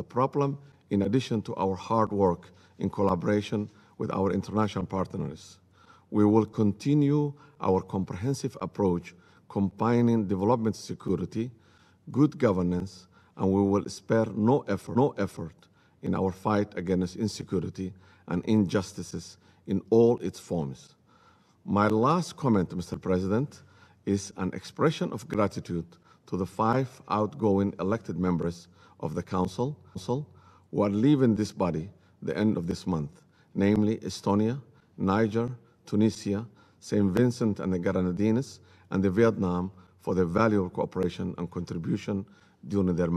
The problem, in addition to our hard work in collaboration with our international partners, we will continue our comprehensive approach combining development security, good governance, and we will spare no effort, no effort in our fight against insecurity and injustices in all its forms. My last comment, Mr. President, is an expression of gratitude to the five outgoing elected members of the Council who are leaving this body the end of this month, namely Estonia, Niger, Tunisia, St. Vincent and the Grenadines, and the Vietnam for their valuable cooperation and contribution during their